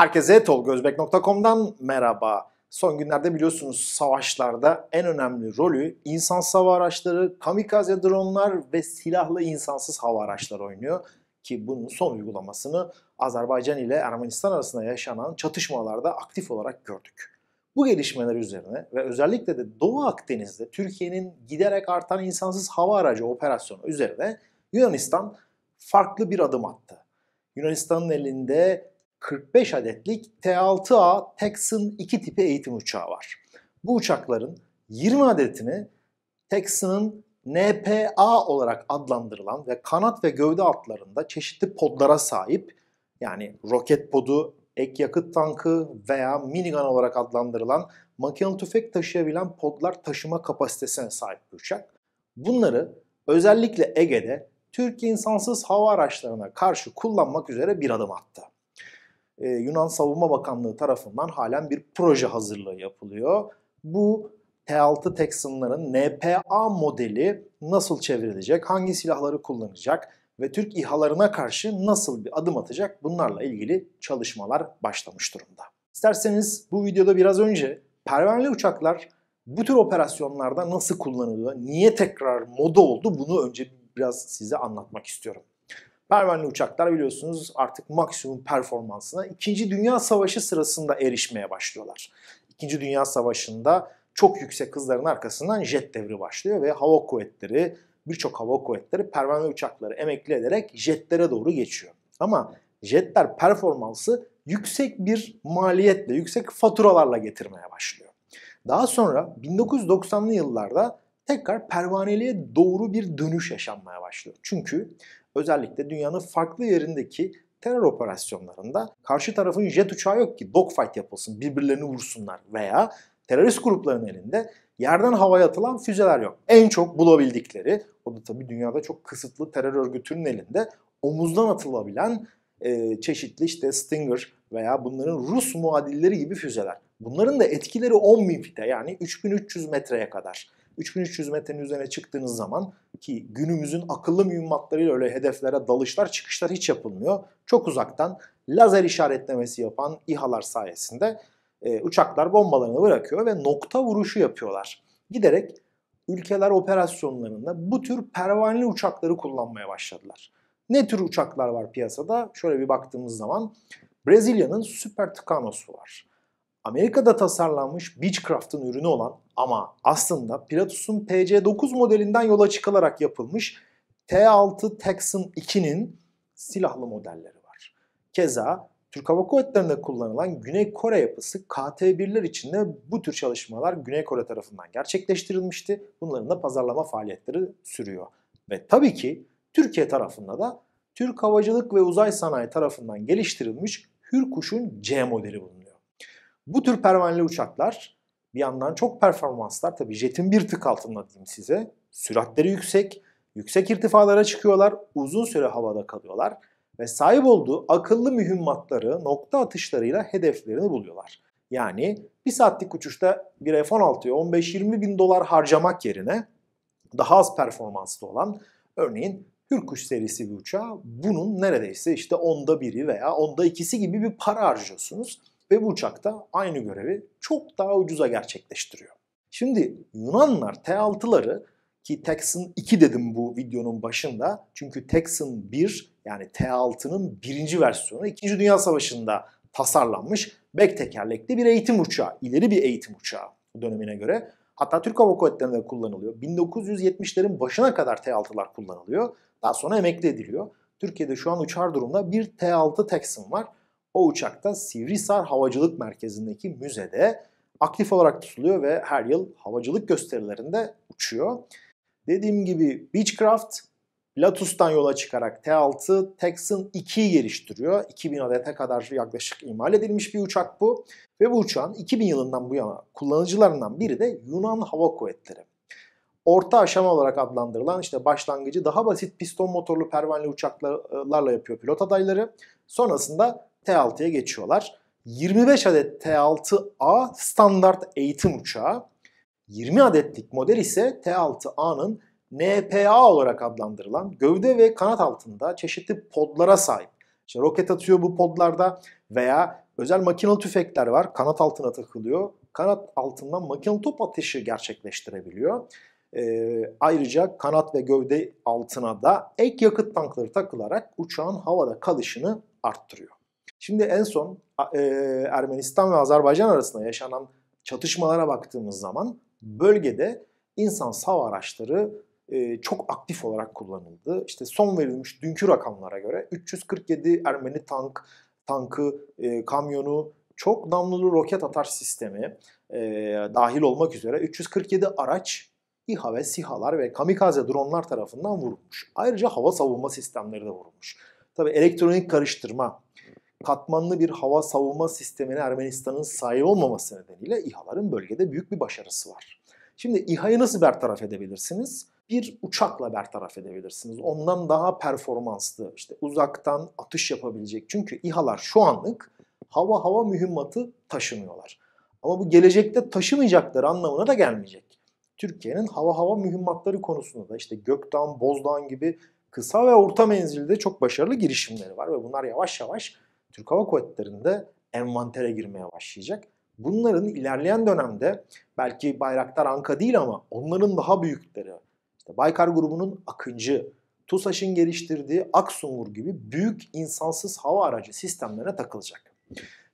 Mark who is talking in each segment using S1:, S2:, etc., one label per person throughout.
S1: Herkese tolgozbek.com'dan merhaba. Son günlerde biliyorsunuz savaşlarda en önemli rolü insansız hava araçları, kamikaze dronlar ve silahlı insansız hava araçları oynuyor. Ki bunun son uygulamasını Azerbaycan ile Ermenistan arasında yaşanan çatışmalarda aktif olarak gördük. Bu gelişmeler üzerine ve özellikle de Doğu Akdeniz'de Türkiye'nin giderek artan insansız hava aracı operasyonu üzerine Yunanistan farklı bir adım attı. Yunanistan'ın elinde 45 adetlik T6A Texan 2 tipi eğitim uçağı var. Bu uçakların 20 adetini Texan'ın NPA olarak adlandırılan ve kanat ve gövde altlarında çeşitli podlara sahip yani roket podu, ek yakıt tankı veya minigun olarak adlandırılan makinalı tüfek taşıyabilen podlar taşıma kapasitesine sahip bir uçak. Bunları özellikle Ege'de Türk insansız hava araçlarına karşı kullanmak üzere bir adım attı. E, Yunan Savunma Bakanlığı tarafından halen bir proje hazırlığı yapılıyor. Bu T6 Texan'ların NPA modeli nasıl çevrilecek, hangi silahları kullanacak ve Türk İHA'larına karşı nasıl bir adım atacak bunlarla ilgili çalışmalar başlamış durumda. İsterseniz bu videoda biraz önce pervaneli uçaklar bu tür operasyonlarda nasıl kullanılıyor, niye tekrar moda oldu bunu önce biraz size anlatmak istiyorum. Pervaneli uçaklar biliyorsunuz artık maksimum performansına 2. Dünya Savaşı sırasında erişmeye başlıyorlar. 2. Dünya Savaşı'nda çok yüksek hızların arkasından jet devri başlıyor ve hava kuvvetleri, birçok hava kuvvetleri pervaneli uçakları emekli ederek jetlere doğru geçiyor. Ama jetler performansı yüksek bir maliyetle, yüksek faturalarla getirmeye başlıyor. Daha sonra 1990'lı yıllarda tekrar pervaneliğe doğru bir dönüş yaşanmaya başlıyor. Çünkü özellikle dünyanın farklı yerindeki terör operasyonlarında karşı tarafın jet uçağı yok ki dogfight yapılsın, birbirlerini vursunlar veya terörist grupların elinde yerden havaya atılan füzeler yok. En çok bulabildikleri, o da tabii dünyada çok kısıtlı terör örgütünün elinde omuzdan atılabilen e, çeşitli işte Stinger veya bunların Rus muadilleri gibi füzeler. Bunların da etkileri 10.000 fite yani 3300 metreye kadar. 3300 metrenin üzerine çıktığınız zaman ki günümüzün akıllı mühimmatlarıyla öyle hedeflere dalışlar çıkışlar hiç yapılmıyor. Çok uzaktan lazer işaretlemesi yapan İHA'lar sayesinde e, uçaklar bombalarını bırakıyor ve nokta vuruşu yapıyorlar. Giderek ülkeler operasyonlarında bu tür pervaneli uçakları kullanmaya başladılar. Ne tür uçaklar var piyasada? Şöyle bir baktığımız zaman Brezilya'nın Super Tucano'su var. Amerika'da tasarlanmış Beechcraft'ın ürünü olan ama aslında Pilatus'un PC-9 modelinden yola çıkılarak yapılmış T6 Texan 2'nin silahlı modelleri var. Keza Türk Hava Kuvvetleri'nde kullanılan Güney Kore yapısı KT-1'ler için de bu tür çalışmalar Güney Kore tarafından gerçekleştirilmişti. Bunların da pazarlama faaliyetleri sürüyor. Ve tabii ki Türkiye tarafında da Türk Havacılık ve Uzay Sanayi tarafından geliştirilmiş Hürkuş'un C modeli bulunuyor. Bu tür pervaneli uçaklar bir yandan çok performanslar tabii jetin bir tık altında diyeyim size. Süratleri yüksek, yüksek irtifalara çıkıyorlar, uzun süre havada kalıyorlar ve sahip olduğu akıllı mühimmatları nokta atışlarıyla hedeflerini buluyorlar. Yani bir saatlik uçuşta bir F-16'ya 15-20 bin dolar harcamak yerine daha az performanslı olan örneğin Hürkuş serisi bir uçağa bunun neredeyse işte onda biri veya onda ikisi gibi bir para harcıyorsunuz ve bu uçak da aynı görevi çok daha ucuza gerçekleştiriyor. Şimdi Yunanlar T6'ları ki Texan 2 dedim bu videonun başında. Çünkü Texan 1 yani T6'nın birinci versiyonu 2. Dünya Savaşı'nda tasarlanmış bek tekerlekli bir eğitim uçağı. ileri bir eğitim uçağı dönemine göre. Hatta Türk Hava Kuvvetleri'nde de kullanılıyor. 1970'lerin başına kadar T6'lar kullanılıyor. Daha sonra emekli ediliyor. Türkiye'de şu an uçar durumda bir T6 Texan var o uçakta Sivrisar Havacılık Merkezi'ndeki müzede aktif olarak tutuluyor ve her yıl havacılık gösterilerinde uçuyor. Dediğim gibi Beechcraft Latus'tan yola çıkarak T6 Texan 2'yi geliştiriyor. 2000 adete kadar yaklaşık imal edilmiş bir uçak bu. Ve bu uçağın 2000 yılından bu yana kullanıcılarından biri de Yunan Hava Kuvvetleri. Orta aşama olarak adlandırılan işte başlangıcı daha basit piston motorlu pervaneli uçaklarla yapıyor pilot adayları. Sonrasında T6'ya geçiyorlar. 25 adet T6A standart eğitim uçağı, 20 adetlik model ise T6A'nın NPA olarak adlandırılan gövde ve kanat altında çeşitli podlara sahip. İşte roket atıyor bu podlarda veya özel makinalı tüfekler var. Kanat altına takılıyor. Kanat altından makinalı top ateşi gerçekleştirebiliyor. Ee, ayrıca kanat ve gövde altına da ek yakıt tankları takılarak uçağın havada kalışını arttırıyor. Şimdi en son e, Ermenistan ve Azerbaycan arasında yaşanan çatışmalara baktığımız zaman bölgede insan sav araçları e, çok aktif olarak kullanıldı. İşte son verilmiş dünkü rakamlara göre 347 Ermeni tank, tankı, e, kamyonu, çok damlulu roket atar sistemi e, dahil olmak üzere 347 araç İHA ve SİHA'lar ve kamikaze dronlar tarafından vurulmuş. Ayrıca hava savunma sistemleri de vurulmuş. Tabi elektronik karıştırma, katmanlı bir hava savunma sistemine Ermenistan'ın sahip olmaması nedeniyle İHA'ların bölgede büyük bir başarısı var. Şimdi İHA'yı nasıl bertaraf edebilirsiniz? Bir uçakla bertaraf edebilirsiniz. Ondan daha performanslı, işte uzaktan atış yapabilecek. Çünkü İHA'lar şu anlık hava hava mühimmatı taşımıyorlar. Ama bu gelecekte taşımayacakları anlamına da gelmeyecek. Türkiye'nin hava hava mühimmatları konusunda da işte Gökdağ, Bozdağ gibi kısa ve orta menzilde çok başarılı girişimleri var ve bunlar yavaş yavaş Türk Hava Kuvvetleri'nde envantere girmeye başlayacak. Bunların ilerleyen dönemde belki Bayraktar Anka değil ama onların daha büyükleri, işte Baykar grubunun Akıncı, TUSAŞ'ın geliştirdiği Aksungur gibi büyük insansız hava aracı sistemlerine takılacak.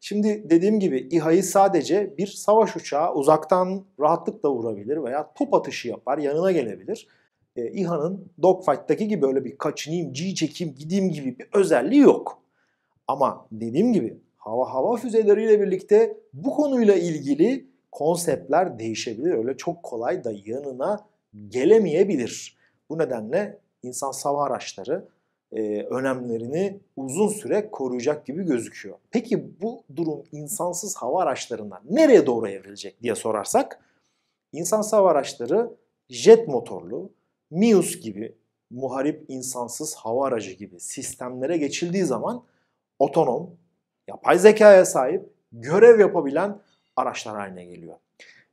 S1: Şimdi dediğim gibi İHA'yı sadece bir savaş uçağı uzaktan rahatlıkla vurabilir veya top atışı yapar, yanına gelebilir. E, İHA'nın dogfight'taki gibi böyle bir kaçınayım, G çekeyim, gideyim gibi bir özelliği yok. Ama dediğim gibi hava hava füzeleriyle birlikte bu konuyla ilgili konseptler değişebilir. Öyle çok kolay da yanına gelemeyebilir. Bu nedenle insan hava araçları e, önemlerini uzun süre koruyacak gibi gözüküyor. Peki bu durum insansız hava araçlarından nereye doğru evrilecek diye sorarsak insan hava araçları jet motorlu, MIUS gibi muharip insansız hava aracı gibi sistemlere geçildiği zaman otonom, yapay zekaya sahip, görev yapabilen araçlar haline geliyor.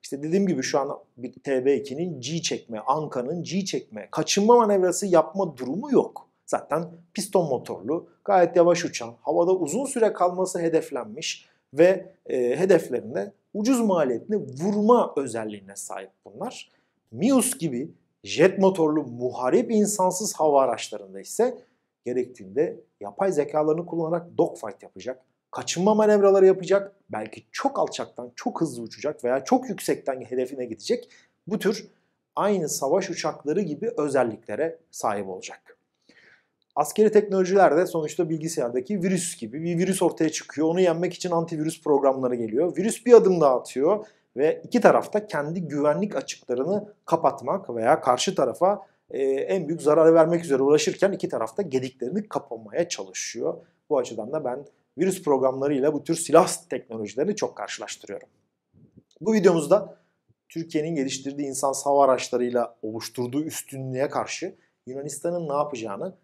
S1: İşte dediğim gibi şu an bir TB2'nin G çekme, Anka'nın G çekme, kaçınma manevrası yapma durumu yok. Zaten piston motorlu, gayet yavaş uçan, havada uzun süre kalması hedeflenmiş ve e, hedeflerine ucuz maliyetli vurma özelliğine sahip bunlar. Mius gibi jet motorlu muharip insansız hava araçlarında ise gerektiğinde yapay zekalarını kullanarak dogfight yapacak, kaçınma manevraları yapacak, belki çok alçaktan çok hızlı uçacak veya çok yüksekten hedefine gidecek bu tür aynı savaş uçakları gibi özelliklere sahip olacak. Askeri teknolojilerde sonuçta bilgisayardaki virüs gibi bir virüs ortaya çıkıyor. Onu yenmek için antivirüs programları geliyor. Virüs bir adım daha atıyor ve iki tarafta kendi güvenlik açıklarını kapatmak veya karşı tarafa ee, en büyük zararı vermek üzere uğraşırken iki tarafta gediklerini kapamaya çalışıyor. Bu açıdan da ben virüs programlarıyla bu tür silah teknolojilerini çok karşılaştırıyorum. Bu videomuzda Türkiye'nin geliştirdiği insan hava araçlarıyla oluşturduğu üstünlüğe karşı Yunanistan'ın ne yapacağını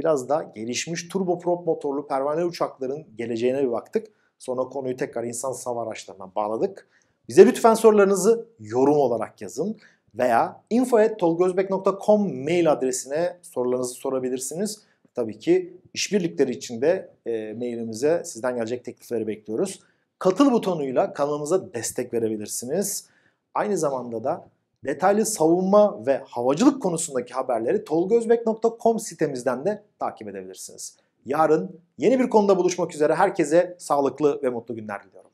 S1: biraz da gelişmiş turboprop motorlu pervane uçakların geleceğine bir baktık. Sonra konuyu tekrar insan hava araçlarına bağladık. Bize lütfen sorularınızı yorum olarak yazın veya info.tolgozbek.com mail adresine sorularınızı sorabilirsiniz. Tabii ki işbirlikleri için de e, mailimize sizden gelecek teklifleri bekliyoruz. Katıl butonuyla kanalımıza destek verebilirsiniz. Aynı zamanda da detaylı savunma ve havacılık konusundaki haberleri tolgozbek.com sitemizden de takip edebilirsiniz. Yarın yeni bir konuda buluşmak üzere herkese sağlıklı ve mutlu günler diliyorum.